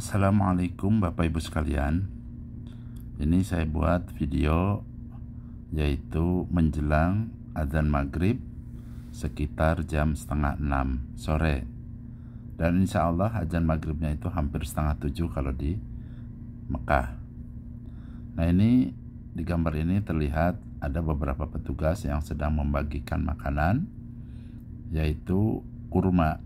Assalamualaikum Bapak Ibu sekalian Ini saya buat video Yaitu menjelang azan maghrib Sekitar jam setengah enam sore Dan insya Allah adzan maghribnya itu hampir setengah tujuh kalau di Mekah Nah ini di gambar ini terlihat ada beberapa petugas yang sedang membagikan makanan Yaitu kurma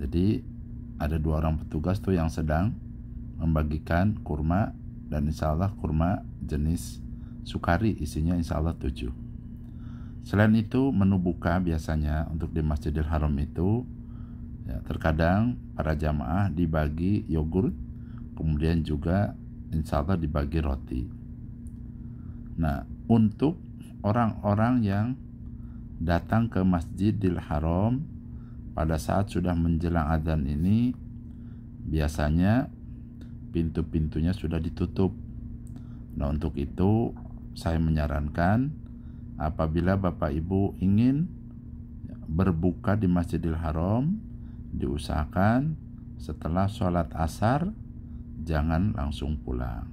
jadi ada dua orang petugas tuh yang sedang membagikan kurma dan insya Allah kurma jenis sukari isinya insya Allah tujuh. Selain itu menu buka biasanya untuk di Masjidil Haram itu ya, terkadang para jamaah dibagi yogurt kemudian juga insya Allah dibagi roti. Nah untuk orang-orang yang datang ke Masjidil Haram pada saat sudah menjelang azan ini biasanya pintu-pintunya sudah ditutup. Nah, untuk itu saya menyarankan apabila Bapak Ibu ingin berbuka di Masjidil Haram diusahakan setelah sholat asar jangan langsung pulang.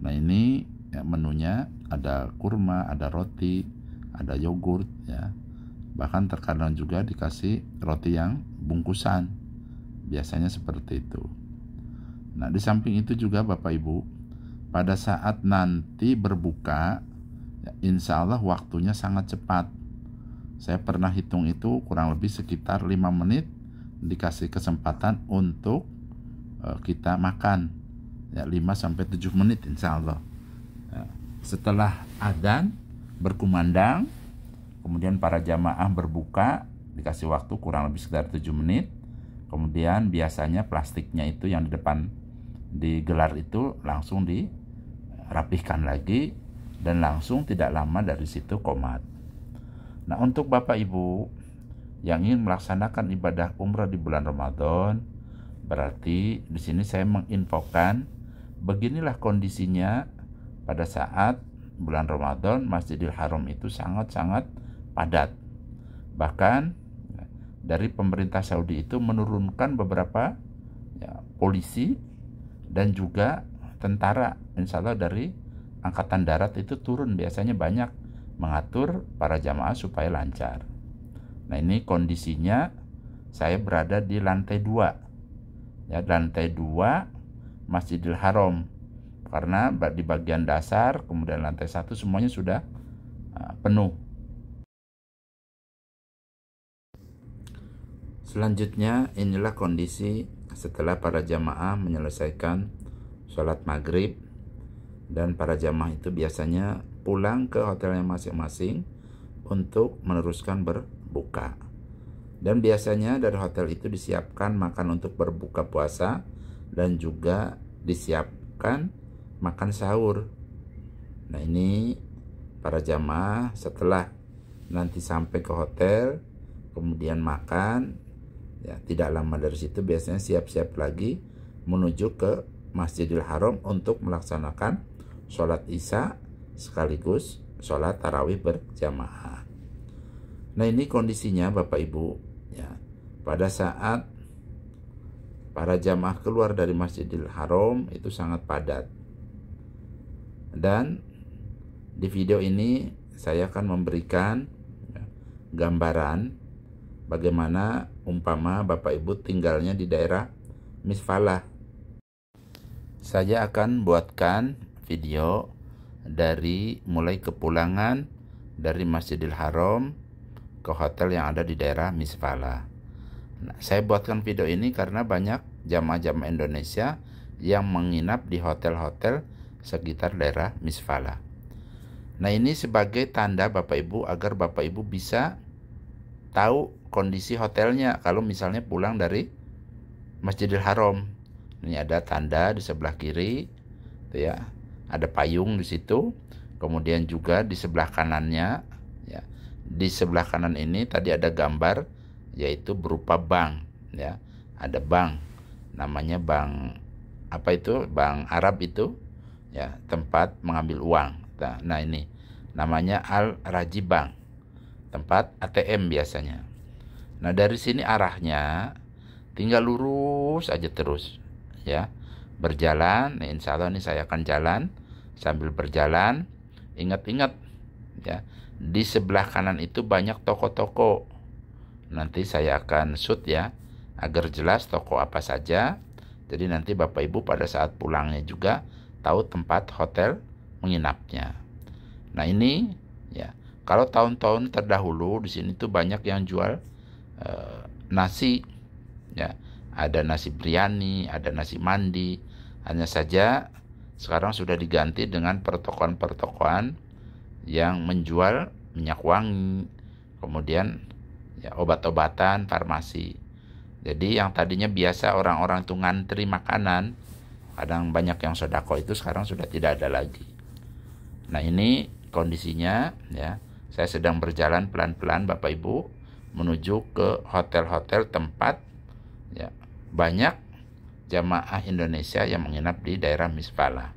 Nah ini menunya ada kurma, ada roti, ada yogurt ya bahkan terkadang juga dikasih roti yang bungkusan biasanya seperti itu nah di samping itu juga bapak ibu pada saat nanti berbuka ya, insya Allah waktunya sangat cepat saya pernah hitung itu kurang lebih sekitar 5 menit dikasih kesempatan untuk e, kita makan ya 5 sampai 7 menit insya Allah ya, setelah adan berkumandang Kemudian para jamaah berbuka, dikasih waktu kurang lebih sekitar 7 menit. Kemudian biasanya plastiknya itu yang di depan digelar itu langsung dirapihkan lagi dan langsung tidak lama dari situ komat. Nah, untuk Bapak Ibu yang ingin melaksanakan ibadah umrah di bulan Ramadan, berarti di sini saya menginfokan beginilah kondisinya pada saat bulan Ramadan Masjidil Haram itu sangat-sangat padat. Bahkan ya, dari pemerintah Saudi itu menurunkan beberapa ya, polisi dan juga tentara, insya Allah dari angkatan darat itu turun biasanya banyak mengatur para jamaah supaya lancar. Nah ini kondisinya saya berada di lantai dua, ya lantai dua Masjidil Haram karena di bagian dasar kemudian lantai satu semuanya sudah ah, penuh Selanjutnya inilah kondisi setelah para jamaah menyelesaikan sholat maghrib dan para jamaah itu biasanya pulang ke hotelnya masing-masing untuk meneruskan berbuka. Dan biasanya dari hotel itu disiapkan makan untuk berbuka puasa dan juga disiapkan makan sahur. Nah ini para jamaah setelah nanti sampai ke hotel kemudian makan ya tidak lama dari situ biasanya siap-siap lagi menuju ke Masjidil Haram untuk melaksanakan sholat isya sekaligus sholat tarawih berjamaah. Nah ini kondisinya Bapak Ibu ya pada saat para jamaah keluar dari Masjidil Haram itu sangat padat dan di video ini saya akan memberikan ya, gambaran bagaimana umpama Bapak Ibu tinggalnya di daerah Misfalah. Saya akan buatkan video dari mulai kepulangan dari Masjidil Haram ke hotel yang ada di daerah Misfalah. Nah, saya buatkan video ini karena banyak jamaah-jamaah Indonesia yang menginap di hotel-hotel sekitar daerah Misfalah. Nah, ini sebagai tanda Bapak Ibu agar Bapak Ibu bisa tahu kondisi hotelnya kalau misalnya pulang dari Masjidil Haram. Ini ada tanda di sebelah kiri, gitu ya. Ada payung di situ. Kemudian juga di sebelah kanannya, ya. Di sebelah kanan ini tadi ada gambar yaitu berupa bank, ya. Ada bank. Namanya bank apa itu? Bank Arab itu ya, tempat mengambil uang. Nah, nah ini namanya Al Rajibang, Tempat ATM biasanya. Nah, dari sini arahnya tinggal lurus aja terus ya. Berjalan, nah, insya Allah ini saya akan jalan sambil berjalan. Ingat-ingat ya, di sebelah kanan itu banyak toko-toko. Nanti saya akan shoot ya agar jelas toko apa saja. Jadi nanti Bapak Ibu pada saat pulangnya juga tahu tempat hotel menginapnya. Nah, ini ya. Kalau tahun-tahun terdahulu di sini tuh banyak yang jual eh, nasi ya ada nasi biryani ada nasi mandi hanya saja sekarang sudah diganti dengan pertokoan-pertokoan yang menjual minyak wangi kemudian ya, obat-obatan farmasi jadi yang tadinya biasa orang-orang itu ngantri makanan kadang banyak yang sodako itu sekarang sudah tidak ada lagi nah ini kondisinya ya saya sedang berjalan pelan-pelan Bapak Ibu menuju ke hotel-hotel tempat ya, banyak jamaah Indonesia yang menginap di daerah Misbala.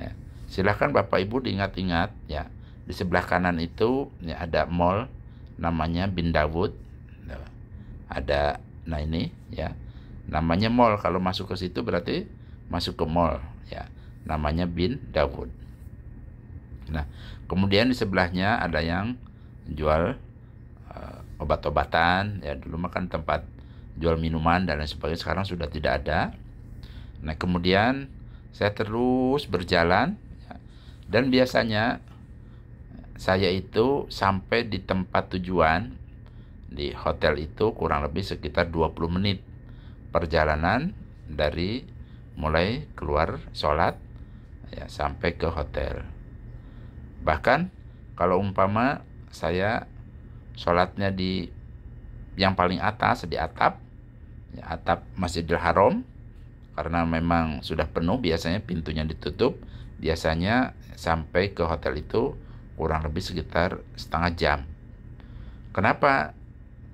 Nah, silahkan Bapak Ibu diingat-ingat ya di sebelah kanan itu ya, ada mall namanya Bindawood, nah, ada nah ini ya namanya mall kalau masuk ke situ berarti masuk ke mall ya namanya Bin Dawud. Nah kemudian di sebelahnya ada yang jual obat-obatan ya dulu makan tempat jual minuman dan lain sebagainya sekarang sudah tidak ada nah kemudian saya terus berjalan ya. dan biasanya saya itu sampai di tempat tujuan di hotel itu kurang lebih sekitar 20 menit perjalanan dari mulai keluar sholat ya, sampai ke hotel bahkan kalau umpama saya sholatnya di yang paling atas di atap ya, atap Masjidil Haram karena memang sudah penuh biasanya pintunya ditutup biasanya sampai ke hotel itu kurang lebih sekitar setengah jam kenapa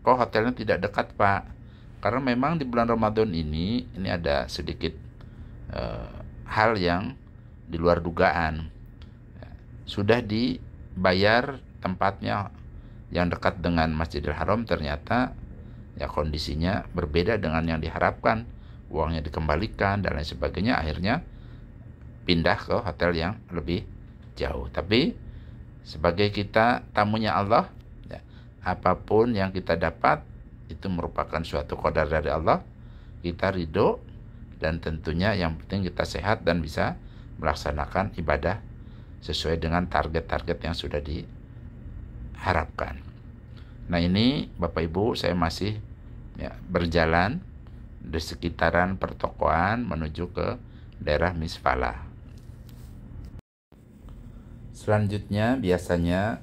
kok hotelnya tidak dekat pak karena memang di bulan Ramadan ini ini ada sedikit eh, hal yang di luar dugaan ya, sudah dibayar tempatnya yang dekat dengan Masjidil Haram ternyata ya kondisinya berbeda dengan yang diharapkan uangnya dikembalikan dan lain sebagainya akhirnya pindah ke hotel yang lebih jauh tapi sebagai kita tamunya Allah ya, apapun yang kita dapat itu merupakan suatu kodar dari Allah kita ridho dan tentunya yang penting kita sehat dan bisa melaksanakan ibadah sesuai dengan target-target yang sudah di harapkan. Nah ini Bapak Ibu saya masih ya, berjalan di sekitaran pertokoan menuju ke daerah Misfala. Selanjutnya biasanya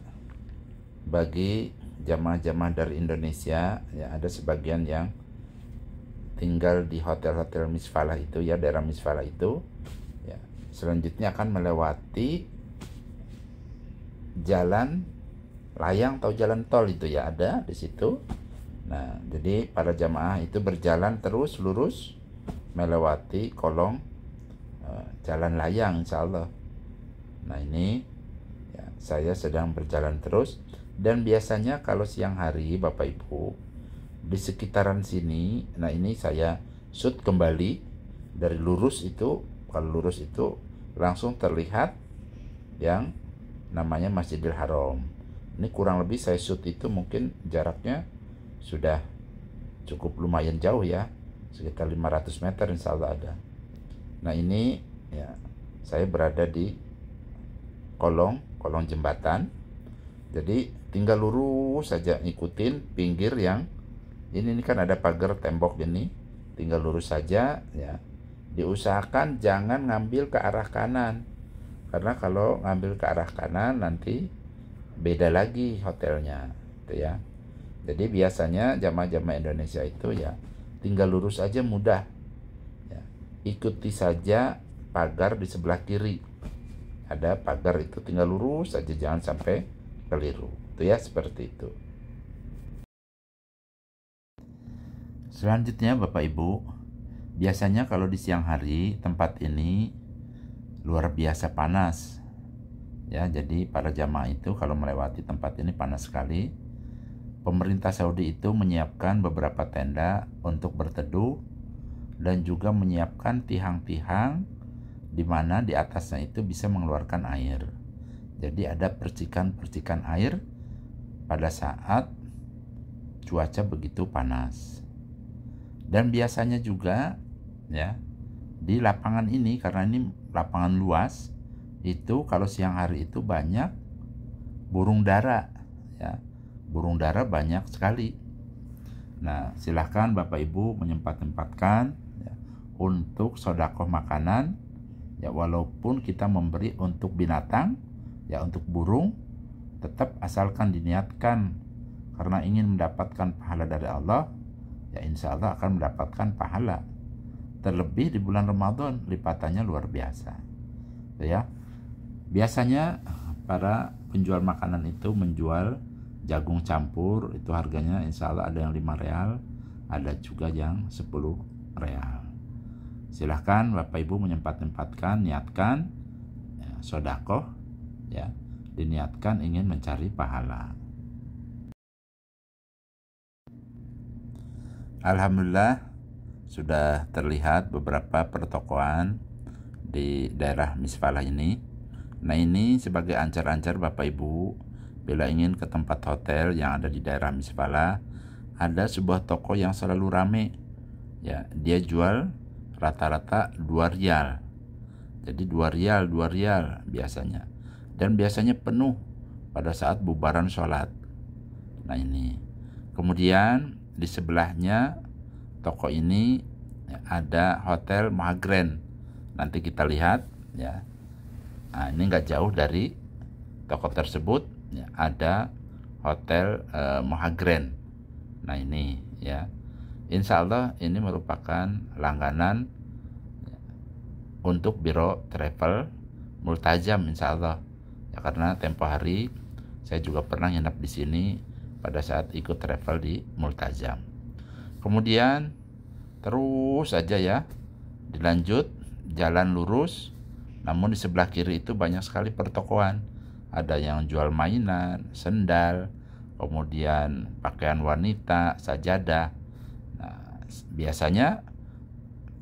bagi jamaah-jamaah dari Indonesia ya ada sebagian yang tinggal di hotel-hotel Misfala itu ya daerah Misfala itu ya selanjutnya akan melewati jalan layang atau jalan tol itu ya ada di situ. Nah, jadi para jamaah itu berjalan terus lurus melewati kolong eh, jalan layang insya Allah. Nah ini ya, saya sedang berjalan terus dan biasanya kalau siang hari Bapak Ibu di sekitaran sini, nah ini saya shoot kembali dari lurus itu, kalau lurus itu langsung terlihat yang namanya Masjidil Haram ini kurang lebih saya shoot itu mungkin jaraknya sudah cukup lumayan jauh ya sekitar 500 meter insya Allah ada nah ini ya saya berada di kolong kolong jembatan jadi tinggal lurus saja ikutin pinggir yang ini, ini kan ada pagar tembok ini tinggal lurus saja ya diusahakan jangan ngambil ke arah kanan karena kalau ngambil ke arah kanan nanti beda lagi hotelnya gitu ya jadi biasanya jamaah-jamaah Indonesia itu ya tinggal lurus aja mudah ya, ikuti saja pagar di sebelah kiri ada pagar itu tinggal lurus aja jangan sampai keliru itu ya seperti itu selanjutnya Bapak Ibu biasanya kalau di siang hari tempat ini luar biasa panas Ya, jadi para jamaah itu kalau melewati tempat ini panas sekali. Pemerintah Saudi itu menyiapkan beberapa tenda untuk berteduh dan juga menyiapkan tiang-tiang di mana di atasnya itu bisa mengeluarkan air. Jadi ada percikan-percikan air pada saat cuaca begitu panas. Dan biasanya juga ya di lapangan ini karena ini lapangan luas itu kalau siang hari itu banyak burung dara ya burung dara banyak sekali nah silahkan bapak ibu menyempat tempatkan ya, untuk sodakoh makanan ya walaupun kita memberi untuk binatang ya untuk burung tetap asalkan diniatkan karena ingin mendapatkan pahala dari Allah ya insya Allah akan mendapatkan pahala terlebih di bulan Ramadan lipatannya luar biasa ya Biasanya para penjual makanan itu menjual jagung campur itu harganya insya Allah ada yang 5 real, ada juga yang 10 real. Silahkan Bapak Ibu menyempat tempatkan niatkan ya, sodakoh ya, diniatkan ingin mencari pahala. Alhamdulillah sudah terlihat beberapa pertokoan di daerah Misfalah ini Nah ini sebagai ancar-ancar Bapak Ibu, bila ingin ke tempat hotel yang ada di daerah Misbala, ada sebuah toko yang selalu rame. Ya, dia jual rata-rata 2 rial. Jadi 2 rial, 2 rial biasanya. Dan biasanya penuh pada saat bubaran sholat. Nah ini. Kemudian di sebelahnya toko ini ya, ada Hotel Mahagren. Nanti kita lihat ya Nah, ini nggak jauh dari toko tersebut ya, ada hotel eh, Mohagren. Nah ini ya, insya Allah ini merupakan langganan ya, untuk biro travel multajam insya Allah. Ya, karena tempo hari saya juga pernah nginep di sini pada saat ikut travel di multajam. Kemudian terus saja ya, dilanjut jalan lurus namun di sebelah kiri itu banyak sekali pertokoan. Ada yang jual mainan, sendal, kemudian pakaian wanita, sajadah. Nah, biasanya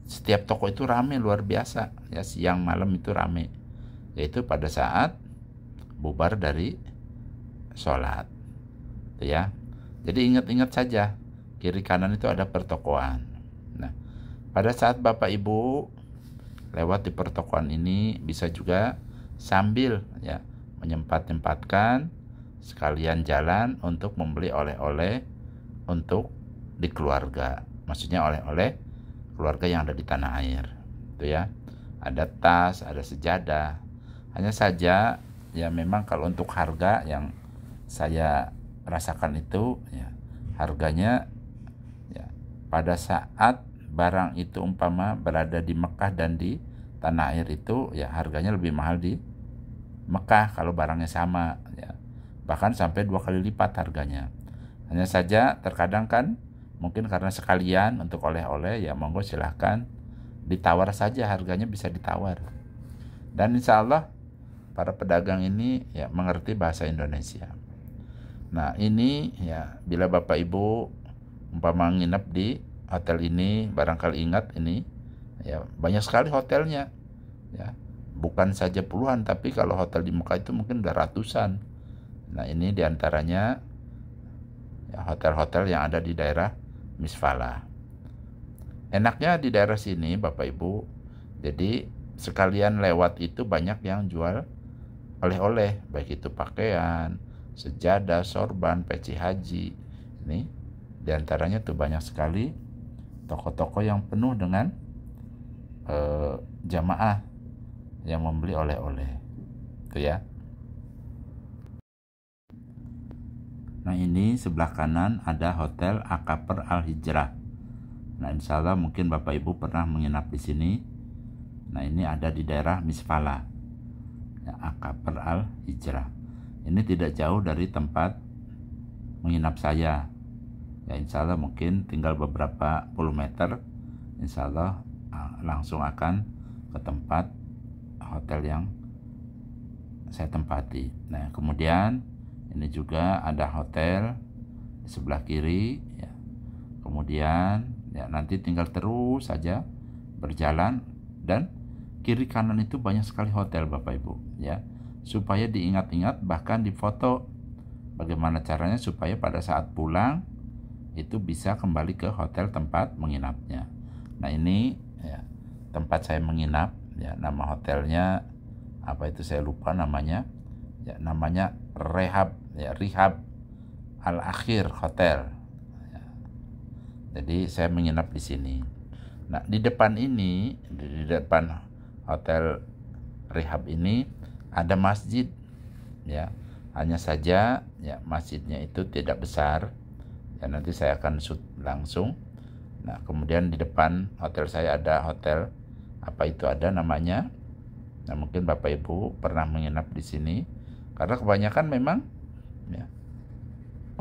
setiap toko itu rame luar biasa. Ya siang malam itu rame. Yaitu pada saat bubar dari sholat. Gitu ya. Jadi ingat-ingat saja kiri kanan itu ada pertokoan. Nah, pada saat Bapak Ibu lewat di pertokoan ini bisa juga sambil ya menyempat-nyempatkan sekalian jalan untuk membeli oleh-oleh untuk di keluarga. Maksudnya oleh-oleh keluarga yang ada di tanah air. Itu ya. Ada tas, ada sejadah. Hanya saja ya memang kalau untuk harga yang saya rasakan itu ya harganya ya pada saat barang itu umpama berada di Mekah dan di tanah air itu ya harganya lebih mahal di Mekah kalau barangnya sama ya. Bahkan sampai dua kali lipat harganya. Hanya saja terkadang kan mungkin karena sekalian untuk oleh-oleh ya monggo silahkan ditawar saja harganya bisa ditawar. Dan insya Allah para pedagang ini ya mengerti bahasa Indonesia. Nah ini ya bila Bapak Ibu umpama nginep di hotel ini barangkali ingat ini ya banyak sekali hotelnya ya bukan saja puluhan tapi kalau hotel di Mekah itu mungkin udah ratusan nah ini diantaranya ya, hotel-hotel ya, yang ada di daerah Misfala enaknya di daerah sini Bapak Ibu jadi sekalian lewat itu banyak yang jual oleh-oleh baik itu pakaian sejadah sorban peci haji ini diantaranya tuh banyak sekali toko-toko yang penuh dengan e, jamaah yang membeli oleh-oleh itu ya nah ini sebelah kanan ada hotel Akaper Al Hijrah nah insya Allah mungkin Bapak Ibu pernah menginap di sini nah ini ada di daerah Misfala ya, Akaper Al Hijrah ini tidak jauh dari tempat menginap saya ya insya Allah mungkin tinggal beberapa puluh meter insya Allah ah, langsung akan ke tempat hotel yang saya tempati nah kemudian ini juga ada hotel di sebelah kiri ya. kemudian ya nanti tinggal terus saja berjalan dan kiri kanan itu banyak sekali hotel Bapak Ibu ya supaya diingat-ingat bahkan difoto bagaimana caranya supaya pada saat pulang itu bisa kembali ke hotel tempat menginapnya. Nah ini ya, tempat saya menginap, ya, nama hotelnya apa itu saya lupa namanya, ya, namanya Rehab, ya, Rehab Al Akhir Hotel. Ya. Jadi saya menginap di sini. Nah di depan ini, di depan hotel Rehab ini ada masjid, ya. Hanya saja ya masjidnya itu tidak besar, dan nanti saya akan shoot langsung. Nah, kemudian di depan hotel saya ada hotel apa itu ada namanya. Nah, mungkin Bapak Ibu pernah menginap di sini karena kebanyakan memang ya,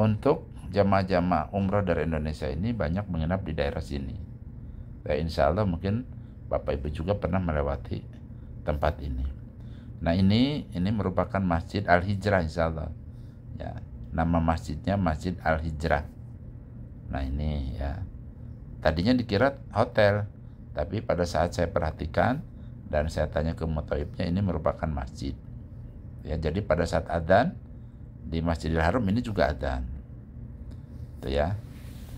untuk jamaah-jamaah umroh dari Indonesia ini banyak menginap di daerah sini. Ya, insya Allah mungkin Bapak Ibu juga pernah melewati tempat ini. Nah ini ini merupakan Masjid Al Hijrah insya Allah. Ya, nama masjidnya Masjid Al Hijrah. Nah ini ya. Tadinya dikira hotel, tapi pada saat saya perhatikan dan saya tanya ke motoibnya ini merupakan masjid. Ya, jadi pada saat adzan di Masjidil Haram ini juga adzan. Itu ya.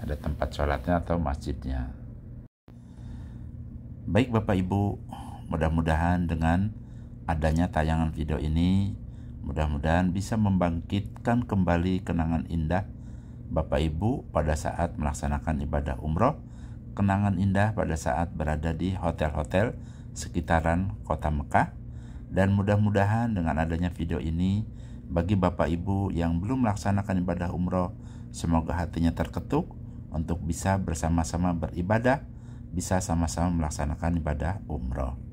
Ada tempat sholatnya atau masjidnya. Baik Bapak Ibu, mudah-mudahan dengan adanya tayangan video ini mudah-mudahan bisa membangkitkan kembali kenangan indah Bapak Ibu pada saat melaksanakan ibadah umroh, kenangan indah pada saat berada di hotel-hotel sekitaran kota Mekah, dan mudah-mudahan dengan adanya video ini, bagi Bapak Ibu yang belum melaksanakan ibadah umroh, semoga hatinya terketuk untuk bisa bersama-sama beribadah, bisa sama-sama melaksanakan ibadah umroh.